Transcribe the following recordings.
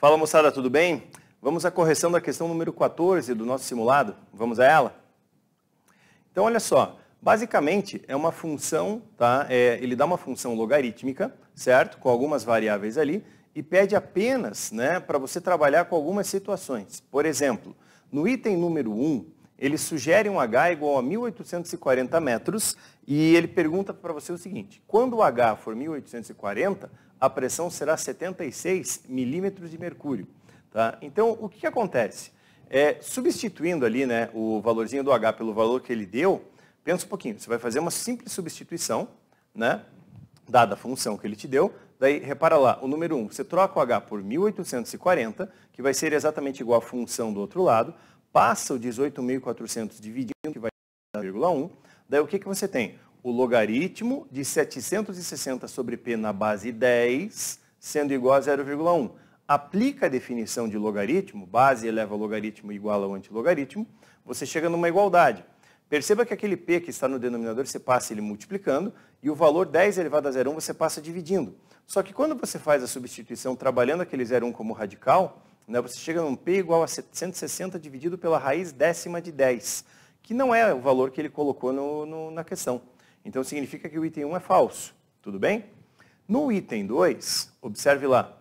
Fala moçada, tudo bem? Vamos à correção da questão número 14 do nosso simulado? Vamos a ela? Então olha só, basicamente é uma função, tá? É, ele dá uma função logarítmica, certo? Com algumas variáveis ali e pede apenas né, para você trabalhar com algumas situações. Por exemplo, no item número 1, ele sugere um H igual a 1840 metros e ele pergunta para você o seguinte, quando o H for 1840, a pressão será 76 milímetros de mercúrio. Tá? Então, o que, que acontece? É, substituindo ali né, o valorzinho do H pelo valor que ele deu, pensa um pouquinho, você vai fazer uma simples substituição, né, dada a função que ele te deu, daí repara lá, o número 1, você troca o H por 1840, que vai ser exatamente igual à função do outro lado, Passa o 18.400 dividindo, que vai dar 1,1. Daí o que, que você tem? O logaritmo de 760 sobre p na base 10, sendo igual a 0,1. Aplica a definição de logaritmo, base eleva logaritmo igual ao antilogaritmo, você chega numa igualdade. Perceba que aquele p que está no denominador, você passa ele multiplicando, e o valor 10 elevado a 0,1 você passa dividindo. Só que quando você faz a substituição trabalhando aquele 0,1 como radical, né? Você chega num P igual a 160 dividido pela raiz décima de 10, que não é o valor que ele colocou no, no, na questão. Então, significa que o item 1 é falso. Tudo bem? No item 2, observe lá,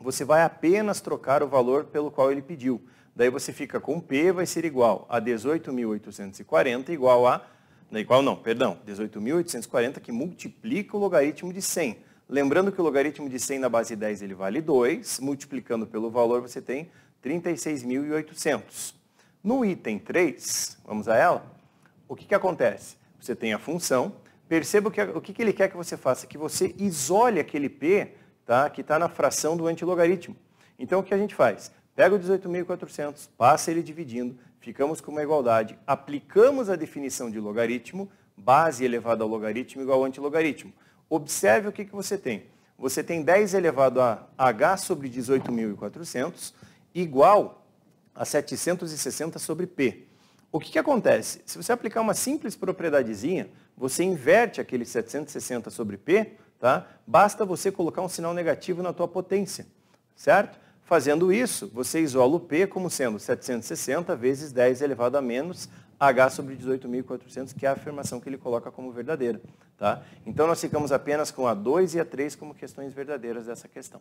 você vai apenas trocar o valor pelo qual ele pediu. Daí você fica com P vai ser igual a 18.840 igual a, né, igual não, perdão, 18.840 que multiplica o logaritmo de 100. Lembrando que o logaritmo de 100 na base 10 ele vale 2, multiplicando pelo valor você tem 36.800. No item 3, vamos a ela, o que, que acontece? Você tem a função, perceba que, o que, que ele quer que você faça, que você isole aquele P tá, que está na fração do antilogaritmo. Então o que a gente faz? Pega o 18.400, passa ele dividindo, ficamos com uma igualdade, aplicamos a definição de logaritmo, base elevada ao logaritmo igual ao antilogaritmo observe o que, que você tem. Você tem 10 elevado a H sobre 18.400, igual a 760 sobre P. O que, que acontece? Se você aplicar uma simples propriedadezinha, você inverte aquele 760 sobre P, tá? basta você colocar um sinal negativo na tua potência, certo? Fazendo isso, você isola o P como sendo 760 vezes 10 elevado a menos H sobre 18.400, que é a afirmação que ele coloca como verdadeira. Tá? Então, nós ficamos apenas com a 2 e a 3 como questões verdadeiras dessa questão.